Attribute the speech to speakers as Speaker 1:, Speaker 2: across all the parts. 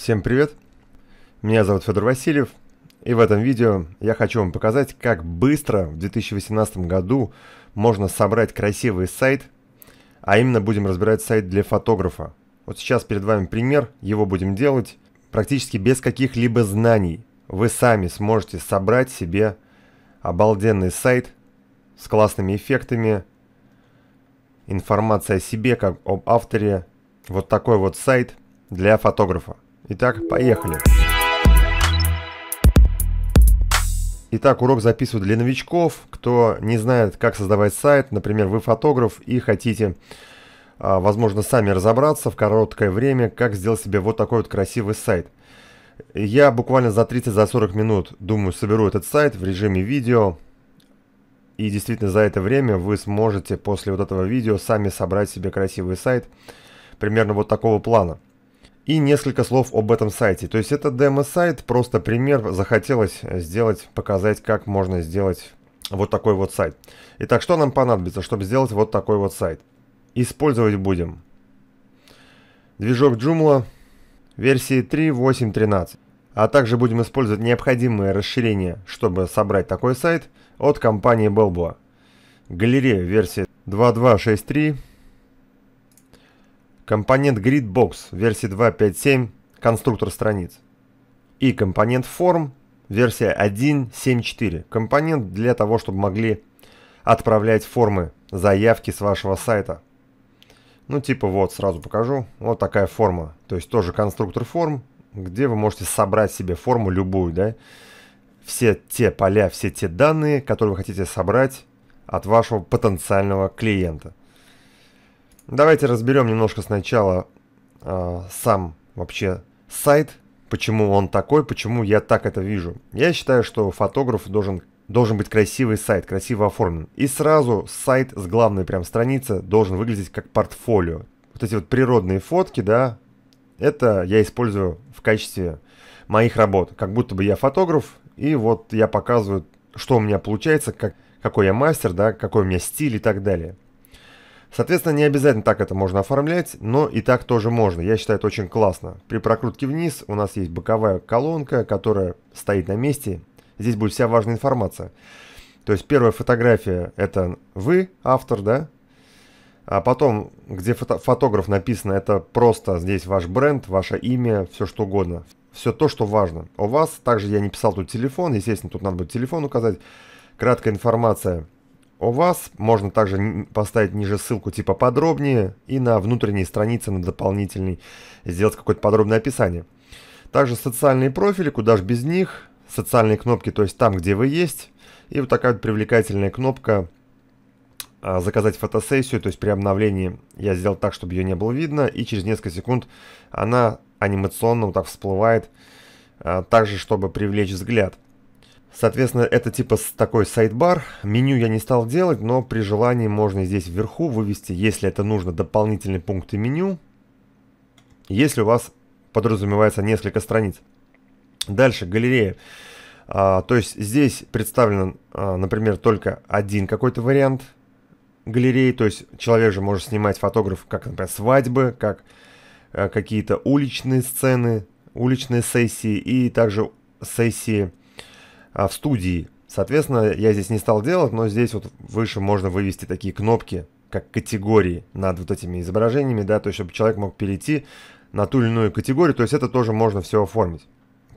Speaker 1: Всем привет! Меня зовут Федор Васильев, и в этом видео я хочу вам показать, как быстро в 2018 году можно собрать красивый сайт, а именно будем разбирать сайт для фотографа. Вот сейчас перед вами пример, его будем делать практически без каких-либо знаний. Вы сами сможете собрать себе обалденный сайт с классными эффектами, информация о себе, как об авторе. Вот такой вот сайт для фотографа. Итак, поехали. Итак, урок записываю для новичков, кто не знает, как создавать сайт. Например, вы фотограф и хотите, а, возможно, сами разобраться в короткое время, как сделать себе вот такой вот красивый сайт. Я буквально за 30-40 за минут, думаю, соберу этот сайт в режиме видео. И действительно за это время вы сможете после вот этого видео сами собрать себе красивый сайт примерно вот такого плана. И несколько слов об этом сайте. То есть это демо-сайт, просто пример захотелось э, сделать, показать, как можно сделать вот такой вот сайт. Итак, что нам понадобится, чтобы сделать вот такой вот сайт? Использовать будем движок Joomla версии 3.8.13. А также будем использовать необходимые расширения, чтобы собрать такой сайт от компании Belboa. Галерея версии 2.2.6.3 компонент GridBox версии 2.5.7, конструктор страниц, и компонент Form версия 1.7.4, компонент для того, чтобы могли отправлять формы, заявки с вашего сайта. Ну, типа вот, сразу покажу, вот такая форма, то есть тоже конструктор форм, где вы можете собрать себе форму любую, да, все те поля, все те данные, которые вы хотите собрать от вашего потенциального клиента. Давайте разберем немножко сначала э, сам вообще сайт, почему он такой, почему я так это вижу. Я считаю, что фотограф должен, должен быть красивый сайт, красиво оформлен. И сразу сайт с главной прям страницы должен выглядеть как портфолио. Вот эти вот природные фотки, да, это я использую в качестве моих работ. Как будто бы я фотограф, и вот я показываю, что у меня получается, как, какой я мастер, да, какой у меня стиль и так далее. Соответственно, не обязательно так это можно оформлять, но и так тоже можно. Я считаю это очень классно. При прокрутке вниз у нас есть боковая колонка, которая стоит на месте. Здесь будет вся важная информация. То есть первая фотография – это вы, автор, да? А потом, где фото фотограф написано, это просто здесь ваш бренд, ваше имя, все что угодно. Все то, что важно. У вас также я не писал тут телефон, естественно, тут надо будет телефон указать. Краткая информация – у вас. Можно также поставить ниже ссылку типа подробнее и на внутренней странице на дополнительный сделать какое-то подробное описание. Также социальные профили, куда же без них. Социальные кнопки, то есть там, где вы есть. И вот такая вот привлекательная кнопка а, заказать фотосессию, то есть при обновлении я сделал так, чтобы ее не было видно, и через несколько секунд она анимационно вот так всплывает, а, также чтобы привлечь взгляд. Соответственно, это типа такой сайдбар. Меню я не стал делать, но при желании можно здесь вверху вывести, если это нужно, дополнительные пункты меню, если у вас подразумевается несколько страниц. Дальше, галерея. А, то есть здесь представлен, а, например, только один какой-то вариант галереи. То есть человек же может снимать фотограф, как, например, свадьбы, как а, какие-то уличные сцены, уличные сессии и также сессии а, в студии. Соответственно, я здесь не стал делать, но здесь вот выше можно вывести такие кнопки, как категории над вот этими изображениями, да, то есть чтобы человек мог перейти на ту или иную категорию, то есть это тоже можно все оформить.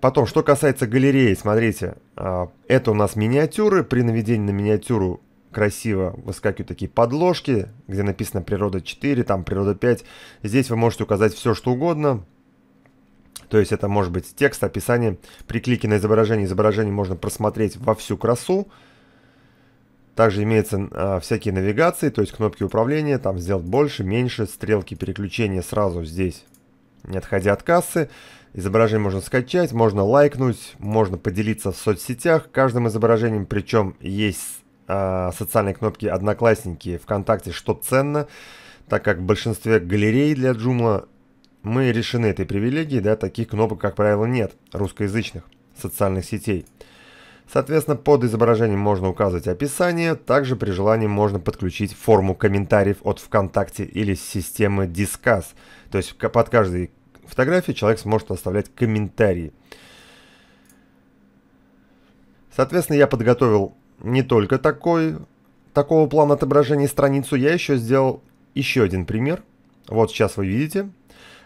Speaker 1: Потом, что касается галереи, смотрите, а, это у нас миниатюры, при наведении на миниатюру красиво выскакивают такие подложки, где написано «Природа 4», там «Природа 5». Здесь вы можете указать все, что угодно, то есть это может быть текст, описание. При клике на изображение изображение можно просмотреть во всю красу. Также имеются а, всякие навигации, то есть кнопки управления, там сделать больше, меньше, стрелки переключения сразу здесь, не отходя от кассы. Изображение можно скачать, можно лайкнуть, можно поделиться в соцсетях каждым изображением, причем есть а, социальные кнопки «Одноклассники», «ВКонтакте», что ценно, так как в большинстве галерей для Джума мы решены этой привилегии, да, таких кнопок, как правило, нет, русскоязычных, социальных сетей. Соответственно, под изображением можно указывать описание, также при желании можно подключить форму комментариев от ВКонтакте или системы Discuss, то есть под каждой фотографией человек сможет оставлять комментарии. Соответственно, я подготовил не только такой, такого плана отображения страницу, я еще сделал еще один пример. Вот сейчас вы видите,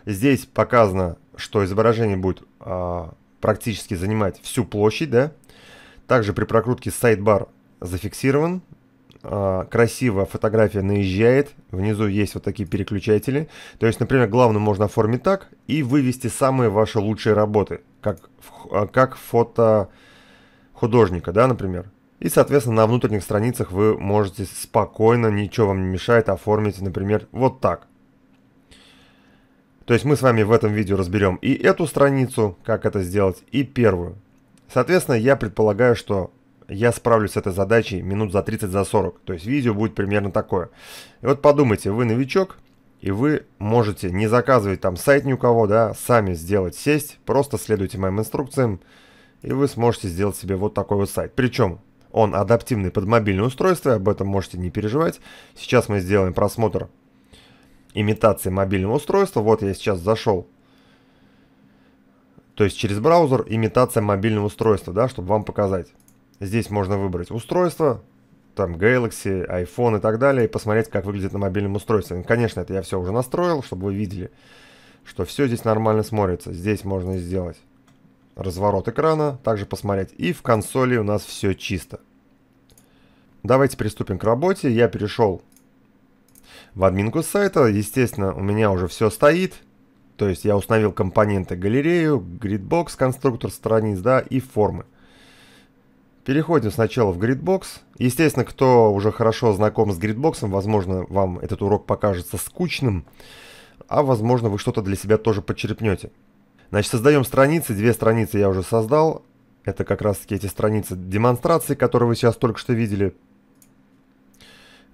Speaker 1: Здесь показано, что изображение будет а, практически занимать всю площадь, да. Также при прокрутке сайдбар зафиксирован. А, красиво фотография наезжает. Внизу есть вот такие переключатели. То есть, например, главную можно оформить так и вывести самые ваши лучшие работы, как, а, как фото художника, да, например. И, соответственно, на внутренних страницах вы можете спокойно, ничего вам не мешает оформить, например, вот так. То есть мы с вами в этом видео разберем и эту страницу, как это сделать, и первую. Соответственно, я предполагаю, что я справлюсь с этой задачей минут за 30-40. за 40. То есть видео будет примерно такое. И вот подумайте, вы новичок, и вы можете не заказывать там сайт ни у кого, да, сами сделать, сесть, просто следуйте моим инструкциям, и вы сможете сделать себе вот такой вот сайт. Причем он адаптивный под мобильное устройство, об этом можете не переживать. Сейчас мы сделаем просмотр имитации мобильного устройства. Вот я сейчас зашел. То есть через браузер имитация мобильного устройства, да, чтобы вам показать. Здесь можно выбрать устройство, там Galaxy, iPhone и так далее, и посмотреть, как выглядит на мобильном устройстве. Ну, конечно, это я все уже настроил, чтобы вы видели, что все здесь нормально смотрится. Здесь можно сделать разворот экрана, также посмотреть. И в консоли у нас все чисто. Давайте приступим к работе. Я перешел в админку сайта, естественно, у меня уже все стоит. То есть я установил компоненты галерею, гридбокс, конструктор страниц, да, и формы. Переходим сначала в Gridbox. Естественно, кто уже хорошо знаком с гридбоксом, возможно, вам этот урок покажется скучным, а возможно, вы что-то для себя тоже подчерпнете. Значит, создаем страницы, две страницы я уже создал. Это как раз таки эти страницы демонстрации, которые вы сейчас только что видели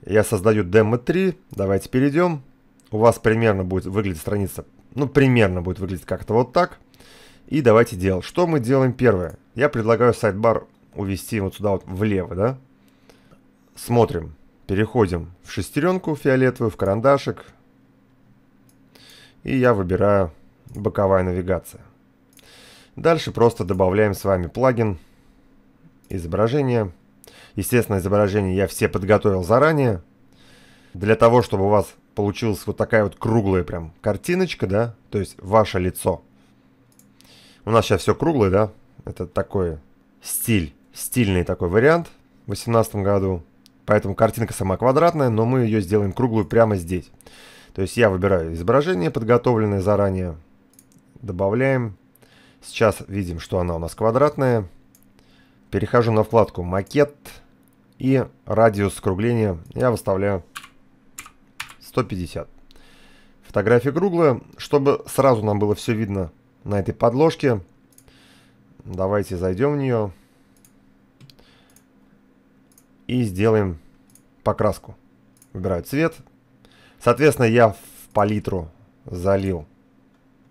Speaker 1: я создаю демо 3, давайте перейдем. У вас примерно будет выглядеть страница, ну примерно будет выглядеть как-то вот так. И давайте делать. Что мы делаем первое? Я предлагаю сайт-бар увести вот сюда вот влево, да? Смотрим. Переходим в шестеренку фиолетовую, в карандашик. И я выбираю боковая навигация. Дальше просто добавляем с вами плагин, изображение, Естественно, изображения я все подготовил заранее. Для того, чтобы у вас получилась вот такая вот круглая прям картиночка, да, то есть ваше лицо. У нас сейчас все круглое, да, это такой стиль, стильный такой вариант в 2018 году. Поэтому картинка сама квадратная, но мы ее сделаем круглую прямо здесь. То есть я выбираю изображение, подготовленное заранее. Добавляем. Сейчас видим, что она у нас квадратная. Перехожу на вкладку «Макет». И радиус скругления я выставляю 150. Фотография круглая. Чтобы сразу нам было все видно на этой подложке, давайте зайдем в нее и сделаем покраску. Выбираю цвет. Соответственно, я в палитру залил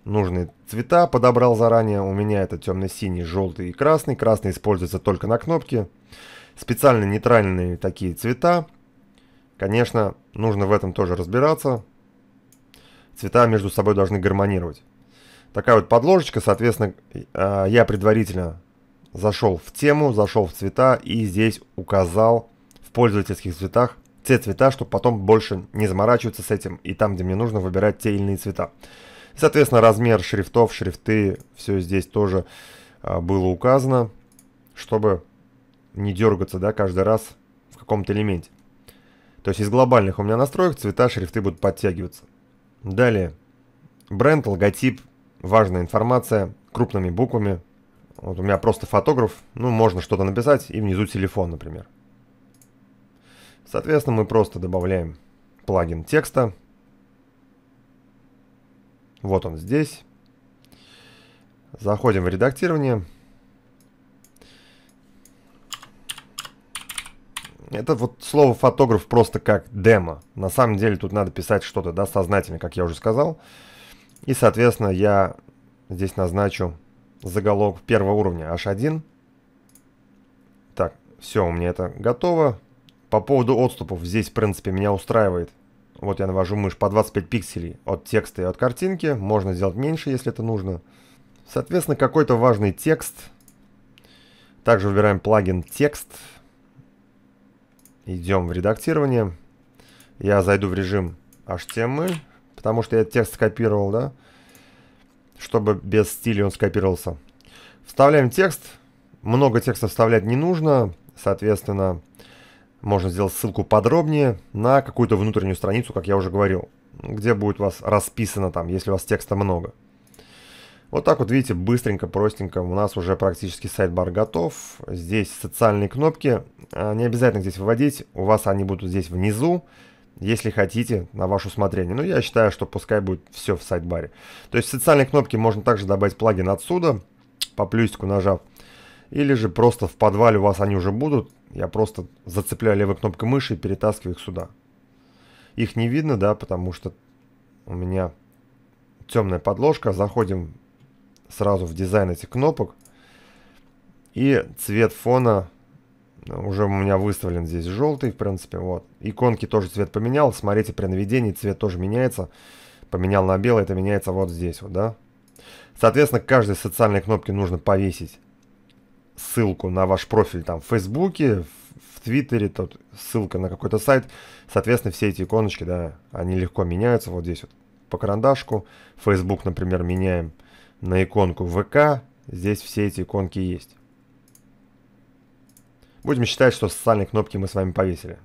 Speaker 1: нужные цвета, подобрал заранее. У меня это темно-синий, желтый и красный. Красный используется только на кнопке специально нейтральные такие цвета. Конечно, нужно в этом тоже разбираться. Цвета между собой должны гармонировать. Такая вот подложечка, соответственно, э, я предварительно зашел в тему, зашел в цвета и здесь указал в пользовательских цветах те цвета, чтобы потом больше не заморачиваться с этим и там, где мне нужно, выбирать те или иные цвета. Соответственно, размер шрифтов, шрифты, все здесь тоже э, было указано, чтобы не дергаться, да, каждый раз в каком-то элементе. То есть из глобальных у меня настроек цвета, шрифты будут подтягиваться. Далее. Бренд, логотип, важная информация крупными буквами. Вот у меня просто фотограф, ну, можно что-то написать и внизу телефон, например. Соответственно, мы просто добавляем плагин текста. Вот он здесь. Заходим в редактирование. Это вот слово фотограф просто как демо. На самом деле тут надо писать что-то, да, сознательно, как я уже сказал. И, соответственно, я здесь назначу заголовок первого уровня H1. Так, все, у меня это готово. По поводу отступов, здесь, в принципе, меня устраивает. Вот я навожу мышь по 25 пикселей от текста и от картинки. Можно сделать меньше, если это нужно. Соответственно, какой-то важный текст. Также выбираем плагин «Текст». Идем в редактирование. Я зайду в режим HTML, потому что я текст скопировал, да? Чтобы без стиля он скопировался. Вставляем текст. Много текста вставлять не нужно. Соответственно, можно сделать ссылку подробнее на какую-то внутреннюю страницу, как я уже говорил, где будет у вас расписано там, если у вас текста много. Вот так вот, видите, быстренько, простенько. У нас уже практически сайт-бар готов. Здесь социальные кнопки. А, не обязательно здесь выводить. У вас они будут здесь внизу, если хотите, на ваше усмотрение. Но ну, я считаю, что пускай будет все в сайт-баре. То есть в социальные кнопки можно также добавить плагин отсюда, по плюсику нажав. Или же просто в подвале у вас они уже будут. Я просто зацепляю левой кнопкой мыши и перетаскиваю их сюда. Их не видно, да, потому что у меня темная подложка. Заходим сразу в дизайн этих кнопок. И цвет фона ну, уже у меня выставлен здесь желтый, в принципе, вот. Иконки тоже цвет поменял, смотрите, при наведении цвет тоже меняется. Поменял на белый, это меняется вот здесь вот, да. Соответственно, к каждой социальной кнопке нужно повесить ссылку на ваш профиль там в Фейсбуке, в Твиттере, тут ссылка на какой-то сайт. Соответственно, все эти иконочки, да, они легко меняются вот здесь вот по карандашку. Facebook, например, меняем на иконку ВК. Здесь все эти иконки есть. Будем считать, что социальные кнопки мы с вами повесили.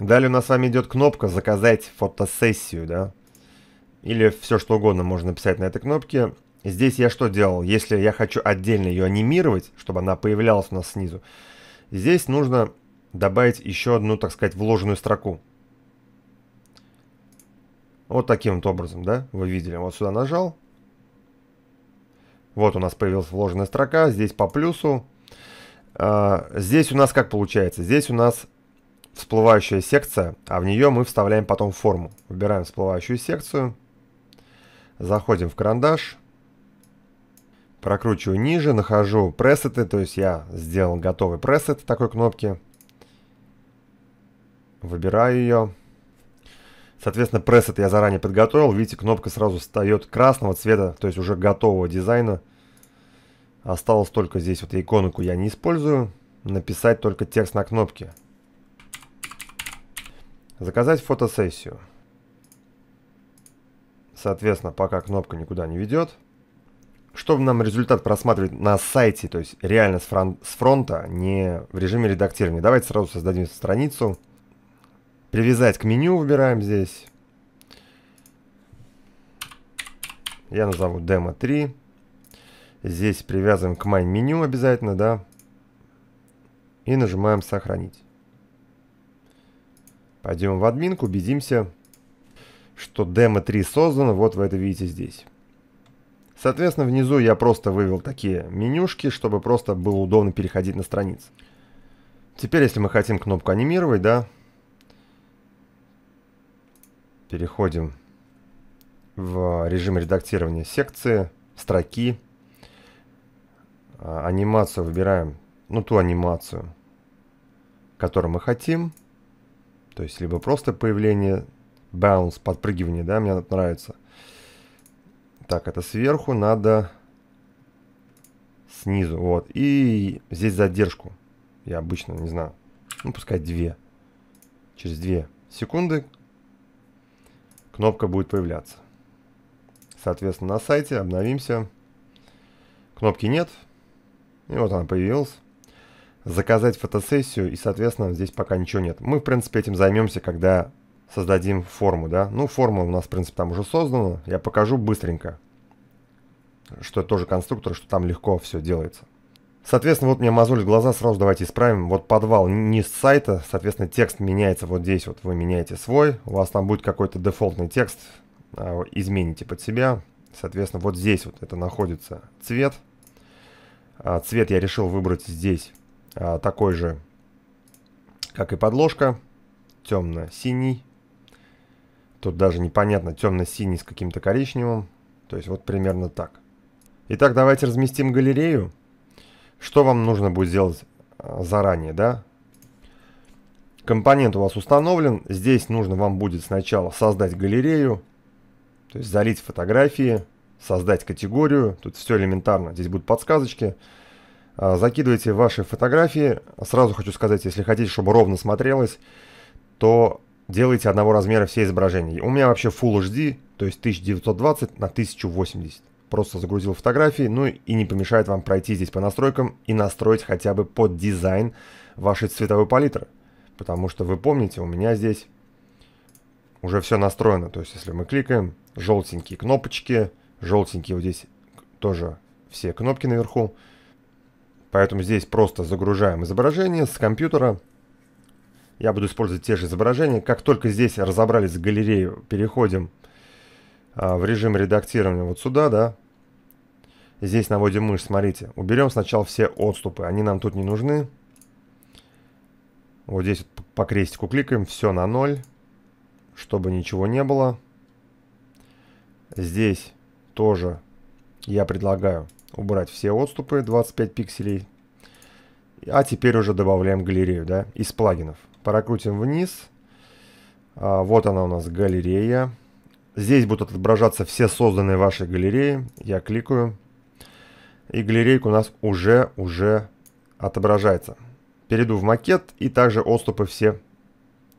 Speaker 1: Далее у нас с вами идет кнопка «Заказать фотосессию», да? Или все что угодно можно написать на этой кнопке. Здесь я что делал? Если я хочу отдельно ее анимировать, чтобы она появлялась у нас снизу, здесь нужно добавить еще одну, так сказать, вложенную строку. Вот таким вот образом, да? Вы видели. Вот сюда нажал, вот у нас появилась вложенная строка, здесь по плюсу. А, здесь у нас как получается? Здесь у нас всплывающая секция, а в нее мы вставляем потом форму. Выбираем всплывающую секцию, заходим в карандаш, прокручиваю ниже, нахожу пресеты, то есть я сделал готовый пресет такой кнопки. Выбираю ее. Соответственно, пресет я заранее подготовил. Видите, кнопка сразу встает красного цвета, то есть уже готового дизайна. Осталось только здесь вот иконку я не использую. Написать только текст на кнопке. Заказать фотосессию. Соответственно, пока кнопка никуда не ведет. Чтобы нам результат просматривать на сайте, то есть реально с, с фронта, не в режиме редактирования. Давайте сразу создадим страницу. Привязать к меню выбираем здесь. Я назову демо 3. Здесь привязываем к main меню обязательно, да. И нажимаем сохранить. Пойдем в админку, убедимся, что демо 3 создано. Вот вы это видите здесь. Соответственно, внизу я просто вывел такие менюшки, чтобы просто было удобно переходить на страницу. Теперь, если мы хотим кнопку анимировать, да, Переходим в режим редактирования секции, строки. А, анимацию выбираем, ну ту анимацию, которую мы хотим. То есть либо просто появление bounce, подпрыгивание, да, мне нравится. Так, это сверху надо снизу, вот. И здесь задержку. Я обычно не знаю. Ну, пускай две. Через две секунды кнопка будет появляться. Соответственно, на сайте обновимся. Кнопки нет. И вот она появилась. Заказать фотосессию и, соответственно, здесь пока ничего нет. Мы, в принципе, этим займемся, когда создадим форму, да. Ну, форма у нас, в принципе, там уже создана. Я покажу быстренько, что это тоже конструктор, что там легко все делается. Соответственно, вот мне мозоль глаза, сразу давайте исправим. Вот подвал не с сайта, соответственно, текст меняется вот здесь. Вот вы меняете свой, у вас там будет какой-то дефолтный текст, а, измените под себя. Соответственно, вот здесь вот это находится цвет. А, цвет я решил выбрать здесь а, такой же, как и подложка. Темно-синий. Тут даже непонятно, темно-синий с каким-то коричневым. То есть вот примерно так. Итак, давайте разместим галерею. Что вам нужно будет сделать э, заранее, да? Компонент у вас установлен. Здесь нужно вам будет сначала создать галерею, то есть залить фотографии, создать категорию. Тут все элементарно, здесь будут подсказочки. А, закидывайте ваши фотографии. Сразу хочу сказать, если хотите, чтобы ровно смотрелось, то делайте одного размера все изображения. У меня вообще Full HD, то есть 1920 на 1080 просто загрузил фотографии, ну и не помешает вам пройти здесь по настройкам и настроить хотя бы под дизайн вашей цветовой палитры. Потому что вы помните, у меня здесь уже все настроено. То есть если мы кликаем, желтенькие кнопочки, желтенькие вот здесь тоже все кнопки наверху. Поэтому здесь просто загружаем изображение с компьютера. Я буду использовать те же изображения. Как только здесь разобрались с галереей, переходим в а, в режим редактирования вот сюда, да. Здесь наводим мышь, смотрите. Уберем сначала все отступы, они нам тут не нужны. Вот здесь вот по крестику кликаем, все на ноль, чтобы ничего не было. Здесь тоже я предлагаю убрать все отступы, 25 пикселей. А теперь уже добавляем галерею, да, из плагинов. Прокрутим вниз. А, вот она у нас галерея. Галерея. Здесь будут отображаться все созданные вашей галереи. Я кликаю. И галерейка у нас уже, уже отображается. Перейду в макет и также отступы все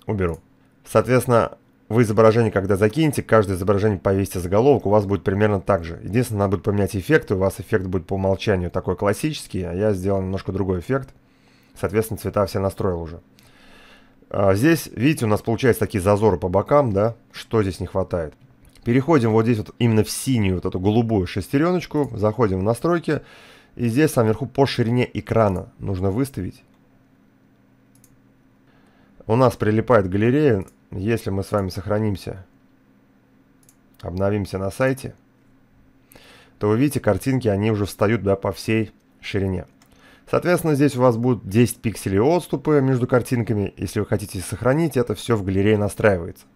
Speaker 1: уберу. Соответственно, вы изображение, когда закинете, каждое изображение повесите заголовок, у вас будет примерно так же. Единственное, надо будет поменять эффекты, у вас эффект будет по умолчанию такой классический, а я сделал немножко другой эффект. Соответственно, цвета все настроил уже. А, здесь, видите, у нас получаются такие зазоры по бокам, да? Что здесь не хватает? Переходим вот здесь вот именно в синюю вот эту голубую шестереночку, заходим в настройки, и здесь там вверху по ширине экрана нужно выставить. У нас прилипает галерея, если мы с вами сохранимся, обновимся на сайте, то вы видите, картинки, они уже встают да, по всей ширине. Соответственно, здесь у вас будут 10 пикселей отступы между картинками. Если вы хотите сохранить, это все в галерее настраивается.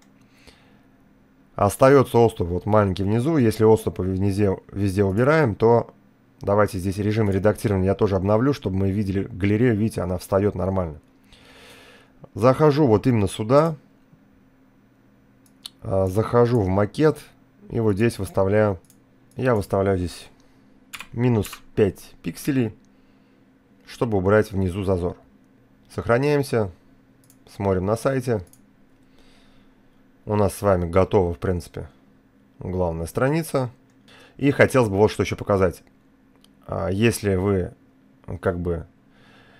Speaker 1: Остается отступ вот маленький внизу. Если отступы везде, везде убираем, то давайте здесь режим редактирования я тоже обновлю, чтобы мы видели галерею. Видите, она встает нормально. Захожу вот именно сюда. А, захожу в макет. И вот здесь выставляю. Я выставляю здесь минус 5 пикселей, чтобы убрать внизу зазор. Сохраняемся. Смотрим на сайте у нас с вами готова, в принципе, главная страница. И хотелось бы вот что еще показать. А, если вы как бы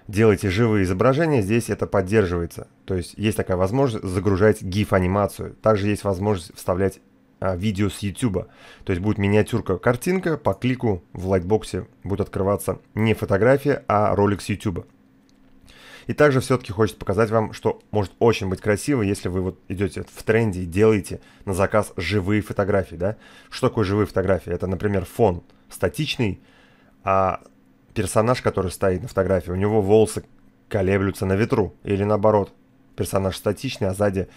Speaker 1: делаете живые изображения, здесь это поддерживается. То есть есть такая возможность загружать GIF-анимацию. Также есть возможность вставлять а, видео с YouTube. То есть будет миниатюрка картинка, по клику в лайтбоксе будет открываться не фотография, а ролик с YouTube. И также все-таки хочет показать вам, что может очень быть красиво, если вы вот идете в тренде и делаете на заказ живые фотографии, да. Что такое живые фотографии? Это, например, фон статичный, а персонаж, который стоит на фотографии, у него волосы колеблются на ветру. Или наоборот, персонаж статичный, а сзади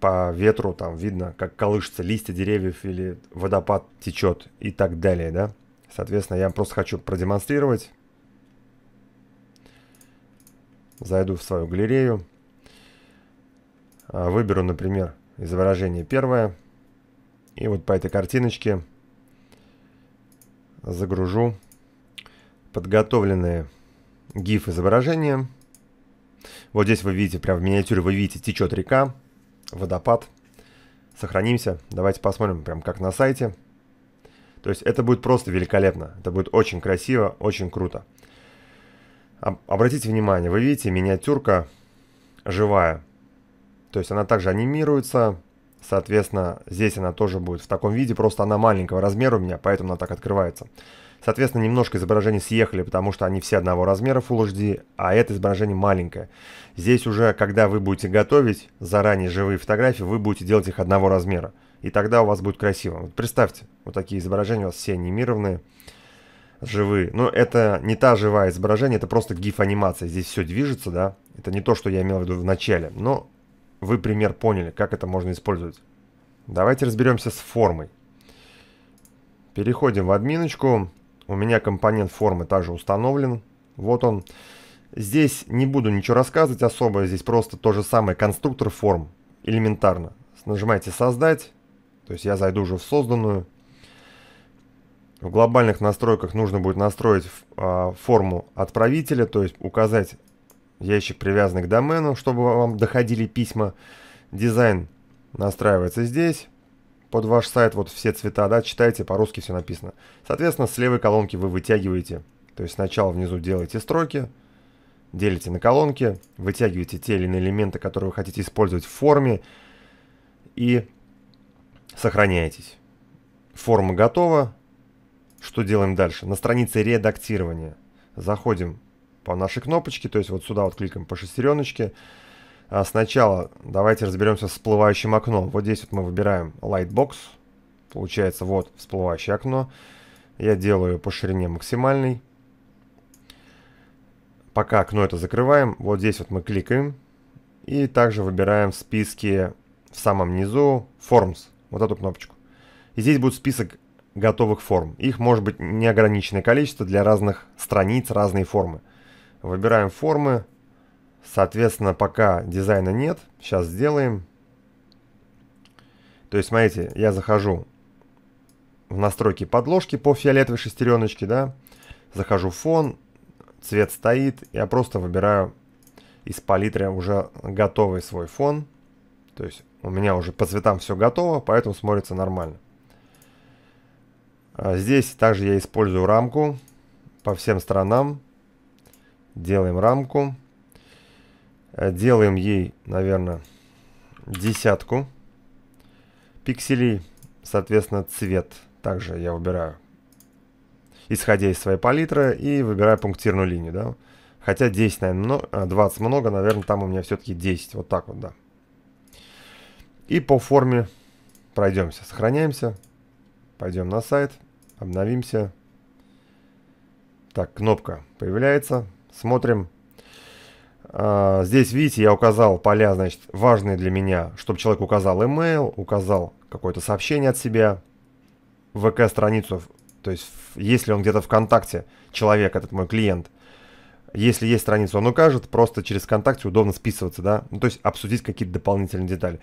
Speaker 1: по ветру там видно, как колышутся листья деревьев или водопад течет и так далее, да. Соответственно, я просто хочу продемонстрировать Зайду в свою галерею. А, выберу, например, изображение первое. И вот по этой картиночке загружу подготовленные GIF изображения. Вот здесь вы видите, прям в миниатюре вы видите, течет река, водопад. Сохранимся. Давайте посмотрим, прям как на сайте. То есть это будет просто великолепно. Это будет очень красиво, очень круто. Обратите внимание, вы видите, миниатюрка живая. То есть она также анимируется, соответственно, здесь она тоже будет в таком виде, просто она маленького размера у меня, поэтому она так открывается. Соответственно, немножко изображения съехали, потому что они все одного размера Full HD, а это изображение маленькое. Здесь уже, когда вы будете готовить заранее живые фотографии, вы будете делать их одного размера. И тогда у вас будет красиво. Вот представьте, вот такие изображения у вас все анимированные живые. Но ну, это не та живая изображение, это просто гиф-анимация. Здесь все движется, да. Это не то, что я имел в виду в начале. Но вы пример поняли, как это можно использовать. Давайте разберемся с формой. Переходим в админочку. У меня компонент формы также установлен. Вот он. Здесь не буду ничего рассказывать особо. Здесь просто то же самое. Конструктор форм. Элементарно. Нажимаете «Создать». То есть я зайду уже в созданную. В глобальных настройках нужно будет настроить а, форму отправителя, то есть указать ящик, привязанный к домену, чтобы вам доходили письма. Дизайн настраивается здесь, под ваш сайт, вот все цвета, да, читайте, по-русски все написано. Соответственно, с левой колонки вы вытягиваете, то есть сначала внизу делаете строки, делите на колонки, вытягиваете те или иные элементы, которые вы хотите использовать в форме, и сохраняетесь. Форма готова, что делаем дальше? На странице редактирования заходим по нашей кнопочке, то есть вот сюда вот кликаем по шестереночке. А сначала давайте разберемся с всплывающим окном. Вот здесь вот мы выбираем Lightbox. Получается вот всплывающее окно. Я делаю по ширине максимальной. Пока окно это закрываем, вот здесь вот мы кликаем. И также выбираем в списке в самом низу Forms, вот эту кнопочку. И здесь будет список готовых форм. Их может быть неограниченное количество для разных страниц, разные формы. Выбираем формы. Соответственно, пока дизайна нет, сейчас сделаем. То есть, смотрите, я захожу в настройки подложки по фиолетовой шестереночке, да, захожу в фон, цвет стоит, я просто выбираю из палитры уже готовый свой фон, то есть у меня уже по цветам все готово, поэтому смотрится нормально. А здесь также я использую рамку по всем сторонам. Делаем рамку. Э, делаем ей, наверное, десятку пикселей. Соответственно, цвет также я выбираю, исходя из своей палитры, и выбираю пунктирную линию. Да? Хотя 10, наверное, а, много, 20 много, наверное, там у меня все-таки 10. Вот так вот, да. И по форме пройдемся. Сохраняемся. Пойдем на сайт, обновимся. Так, кнопка появляется. Смотрим. А, здесь, видите, я указал поля, значит, важные для меня, чтобы человек указал email, указал какое-то сообщение от себя, ВК-страницу, то есть если он где-то ВКонтакте, человек, этот мой клиент, если есть страница, он укажет, просто через ВКонтакте удобно списываться, да, ну, то есть обсудить какие-то дополнительные детали.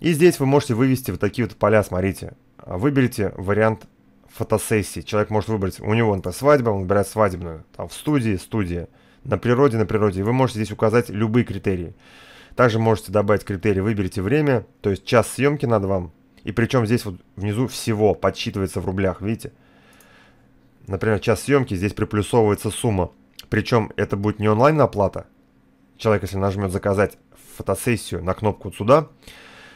Speaker 1: И здесь вы можете вывести вот такие вот поля, смотрите, а выберите вариант фотосессии. Человек может выбрать, у него, например, свадьба, он выбирает свадебную, там, в студии, студия, на природе, на природе. вы можете здесь указать любые критерии. Также можете добавить критерии. «выберите время», то есть час съемки надо вам. И причем здесь вот внизу всего подсчитывается в рублях, видите? Например, час съемки, здесь приплюсовывается сумма. Причем это будет не онлайн-оплата. Человек, если нажмет «заказать фотосессию» на кнопку вот сюда,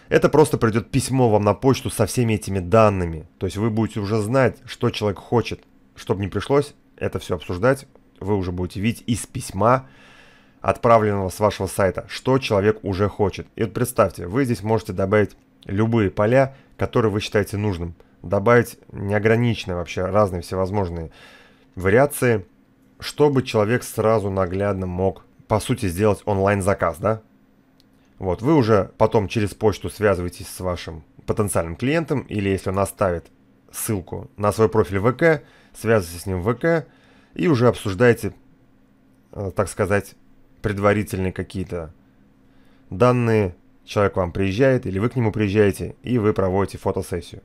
Speaker 1: это просто придет письмо вам на почту со всеми этими данными. То есть вы будете уже знать, что человек хочет, чтобы не пришлось это все обсуждать, вы уже будете видеть из письма, отправленного с вашего сайта, что человек уже хочет. И вот представьте, вы здесь можете добавить любые поля, которые вы считаете нужным. Добавить неограниченные вообще разные всевозможные вариации, чтобы человек сразу наглядно мог, по сути, сделать онлайн-заказ, да? Вот, вы уже потом через почту связываетесь с вашим потенциальным клиентом, или если он оставит ссылку на свой профиль ВК, связывайтесь с ним в ВК и уже обсуждаете, э, так сказать, предварительные какие-то данные. Человек к вам приезжает или вы к нему приезжаете, и вы проводите фотосессию.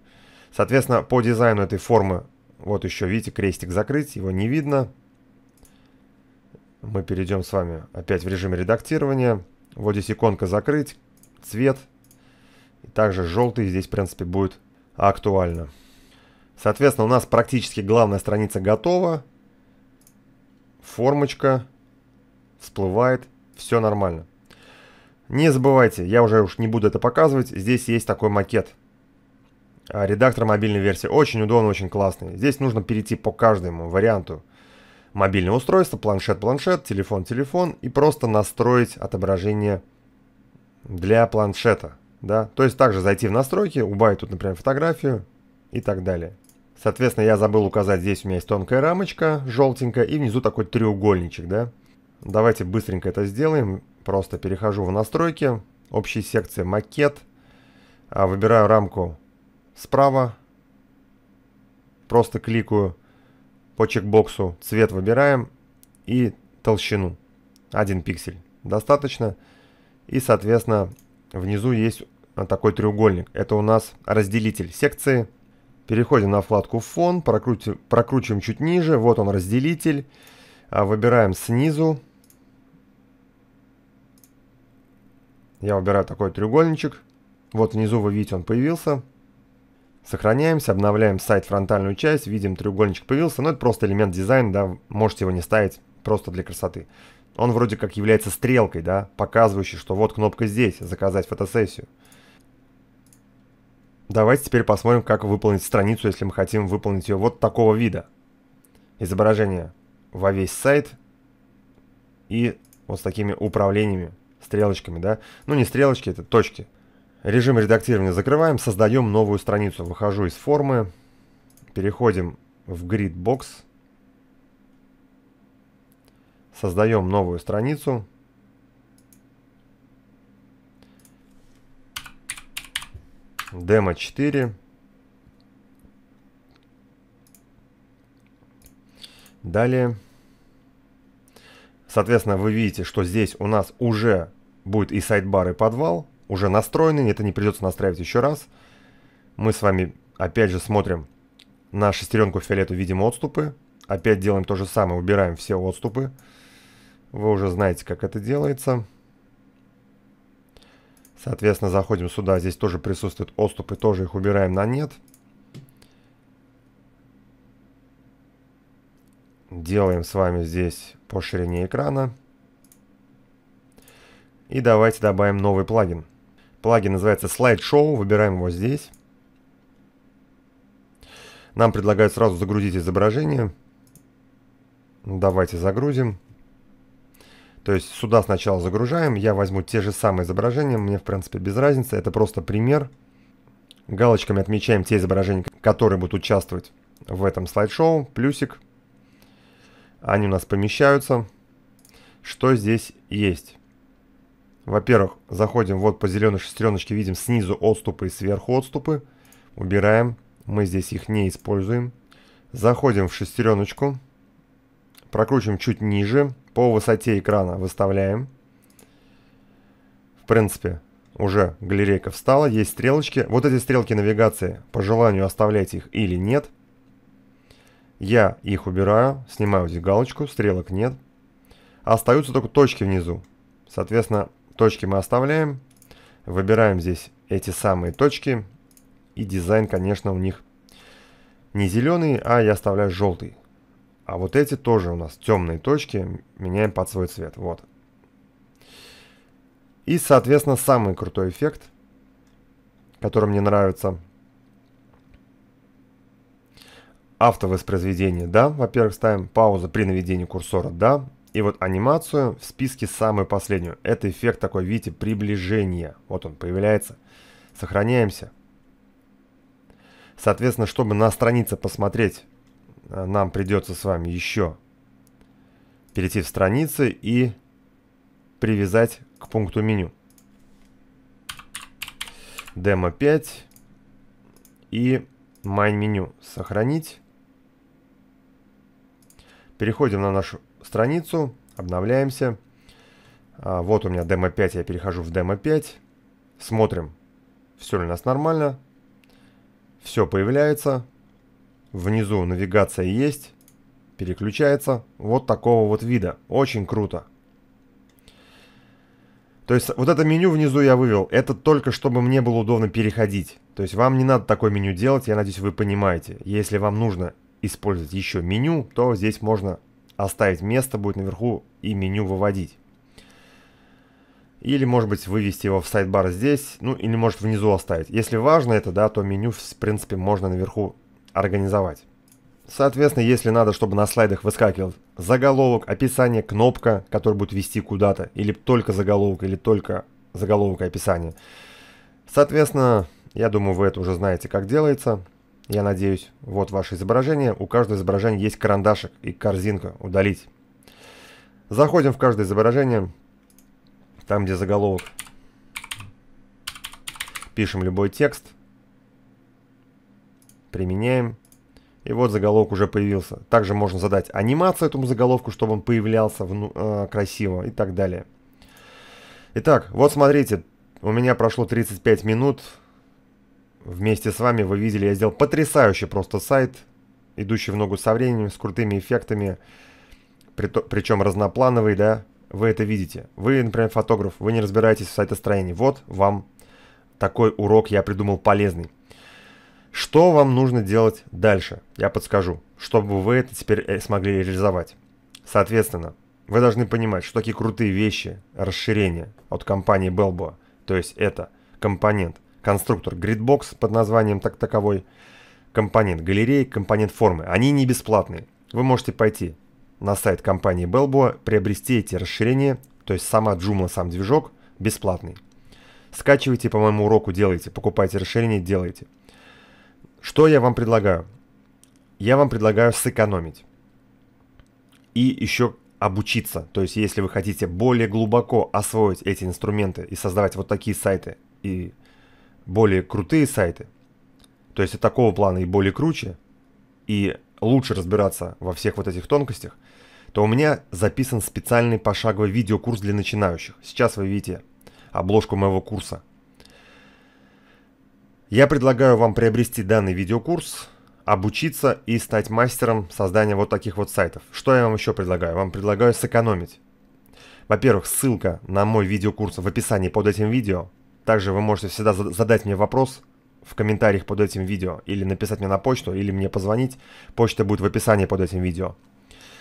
Speaker 1: Соответственно, по дизайну этой формы, вот еще, видите, крестик закрыть, его не видно. Мы перейдем с вами опять в режим редактирования. Вот здесь иконка закрыть, цвет. И также желтый здесь, в принципе, будет актуально. Соответственно, у нас практически главная страница готова. Формочка всплывает, все нормально. Не забывайте, я уже уж не буду это показывать, здесь есть такой макет. А, редактор мобильной версии. Очень удобный, очень классный. Здесь нужно перейти по каждому варианту мобильное устройство, планшет-планшет, телефон-телефон и просто настроить отображение для планшета. Да? То есть также зайти в настройки, убавить тут, например, фотографию и так далее. Соответственно, я забыл указать, здесь у меня есть тонкая рамочка желтенькая и внизу такой треугольничек, да. Давайте быстренько это сделаем. Просто перехожу в настройки, общие секции макет, а, выбираю рамку справа, просто кликаю по чекбоксу цвет выбираем и толщину. 1 пиксель достаточно. И, соответственно, внизу есть такой треугольник. Это у нас разделитель секции. Переходим на вкладку «Фон», прокрутим, прокручиваем чуть ниже. Вот он, разделитель. А, выбираем снизу. Я выбираю такой треугольничек. Вот внизу вы видите, он появился. Сохраняемся, обновляем сайт, фронтальную часть, видим, треугольничек появился, но ну, это просто элемент дизайна, да, можете его не ставить, просто для красоты. Он вроде как является стрелкой, да, показывающей, что вот кнопка здесь, заказать фотосессию. Давайте теперь посмотрим, как выполнить страницу, если мы хотим выполнить ее вот такого вида. Изображение во весь сайт и вот с такими управлениями, стрелочками, да. Ну не стрелочки, это точки. Точки. Режим редактирования закрываем, создаем новую страницу. Выхожу из формы, переходим в GridBox, создаем новую страницу. Демо 4. Далее. Соответственно, вы видите, что здесь у нас уже будет и сайт-бар, и подвал уже настроены, это не придется настраивать еще раз. Мы с вами опять же смотрим на шестеренку фиолету, видим отступы. Опять делаем то же самое, убираем все отступы. Вы уже знаете, как это делается. Соответственно, заходим сюда, здесь тоже присутствуют отступы, тоже их убираем на нет. Делаем с вами здесь по ширине экрана. И давайте добавим новый плагин. Плагин называется слайд выбираем его здесь. Нам предлагают сразу загрузить изображение. Ну, давайте загрузим. То есть сюда сначала загружаем. Я возьму те же самые изображения. Мне, в принципе, без разницы. Это просто пример. Галочками отмечаем те изображения, которые будут участвовать в этом слайд-шоу. Плюсик. Они у нас помещаются. Что здесь есть? Во-первых, заходим вот по зеленой шестереночке, видим снизу отступы и сверху отступы. Убираем. Мы здесь их не используем. Заходим в шестереночку. Прокручиваем чуть ниже. По высоте экрана выставляем. В принципе, уже галерейка встала. Есть стрелочки. Вот эти стрелки навигации, по желанию оставлять их или нет. Я их убираю, снимаю здесь галочку, стрелок нет. Остаются только точки внизу. Соответственно, Точки мы оставляем. Выбираем здесь эти самые точки. И дизайн, конечно, у них не зеленый, а я оставляю желтый. А вот эти тоже у нас темные точки. Меняем под свой цвет. Вот. И, соответственно, самый крутой эффект, который мне нравится. Автовоспроизведение, да. Во-первых, ставим паузу при наведении курсора, да. И вот анимацию в списке самую последнюю. Это эффект такой, видите, приближение. Вот он появляется. Сохраняемся. Соответственно, чтобы на странице посмотреть, э, нам придется с вами еще перейти в страницы и привязать к пункту меню. Демо 5 и main меню. Сохранить. Переходим на нашу страницу, обновляемся. А, вот у меня демо 5, я перехожу в демо 5. Смотрим, все ли у нас нормально. Все появляется. Внизу навигация есть. Переключается. Вот такого вот вида. Очень круто. То есть вот это меню внизу я вывел. Это только чтобы мне было удобно переходить. То есть вам не надо такое меню делать. Я надеюсь, вы понимаете. Если вам нужно использовать еще меню, то здесь можно оставить место будет наверху и меню выводить. Или, может быть, вывести его в сайт-бар здесь, ну, или, может, внизу оставить. Если важно это, да, то меню, в принципе, можно наверху организовать. Соответственно, если надо, чтобы на слайдах выскакивал заголовок, описание, кнопка, которая будет вести куда-то, или только заголовок, или только заголовок и описание. Соответственно, я думаю, вы это уже знаете, как делается. Я надеюсь, вот ваше изображение. У каждого изображения есть карандашик и корзинка «Удалить». Заходим в каждое изображение, там где заголовок. Пишем любой текст. Применяем. И вот заголовок уже появился. Также можно задать анимацию этому заголовку, чтобы он появлялся э, красиво и так далее. Итак, вот смотрите, у меня прошло 35 минут, Вместе с вами вы видели, я сделал потрясающий просто сайт, идущий в ногу со временем, с крутыми эффектами, причем разноплановый, да, вы это видите. Вы, например, фотограф, вы не разбираетесь в сайтостроении. Вот вам такой урок я придумал полезный. Что вам нужно делать дальше, я подскажу, чтобы вы это теперь э, смогли реализовать. Соответственно, вы должны понимать, что такие крутые вещи, расширения от компании Belbo, то есть это компонент конструктор Gridbox под названием так таковой, компонент галереи, компонент формы. Они не бесплатные. Вы можете пойти на сайт компании Belbo, приобрести эти расширения, то есть сама Joomla, сам движок, бесплатный. Скачивайте по моему уроку, делайте, покупайте расширение, делайте. Что я вам предлагаю? Я вам предлагаю сэкономить. И еще обучиться. То есть, если вы хотите более глубоко освоить эти инструменты и создавать вот такие сайты и более крутые сайты, то есть и такого плана и более круче, и лучше разбираться во всех вот этих тонкостях, то у меня записан специальный пошаговый видеокурс для начинающих. Сейчас вы видите обложку моего курса. Я предлагаю вам приобрести данный видеокурс, обучиться и стать мастером создания вот таких вот сайтов. Что я вам еще предлагаю? Вам предлагаю сэкономить. Во-первых, ссылка на мой видеокурс в описании под этим видео – также вы можете всегда задать мне вопрос в комментариях под этим видео, или написать мне на почту, или мне позвонить. Почта будет в описании под этим видео.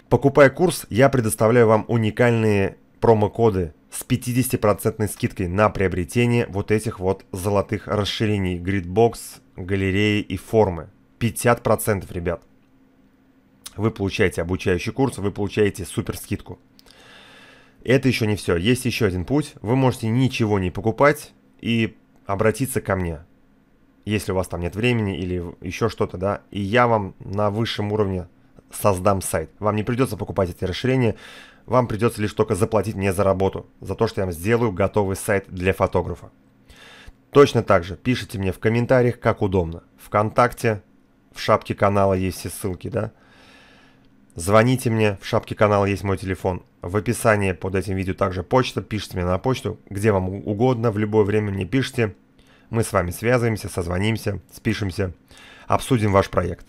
Speaker 1: Покупая курс, я предоставляю вам уникальные промокоды с 50% скидкой на приобретение вот этих вот золотых расширений Gridbox, галереи и формы. 50%, ребят. Вы получаете обучающий курс, вы получаете супер скидку. Это еще не все. Есть еще один путь. Вы можете ничего не покупать, и обратиться ко мне, если у вас там нет времени или еще что-то, да, и я вам на высшем уровне создам сайт. Вам не придется покупать эти расширения, вам придется лишь только заплатить мне за работу, за то, что я вам сделаю готовый сайт для фотографа. Точно так же пишите мне в комментариях, как удобно. Вконтакте, в шапке канала есть все ссылки, да. Звоните мне, в шапке канала есть мой телефон. В описании под этим видео также почта, пишите мне на почту, где вам угодно, в любое время мне пишите. Мы с вами связываемся, созвонимся, спишемся, обсудим ваш проект.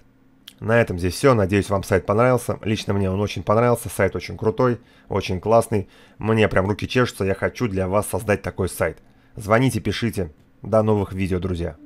Speaker 1: На этом здесь все. Надеюсь, вам сайт понравился. Лично мне он очень понравился. Сайт очень крутой, очень классный. Мне прям руки чешутся. Я хочу для вас создать такой сайт. Звоните, пишите. До новых видео, друзья.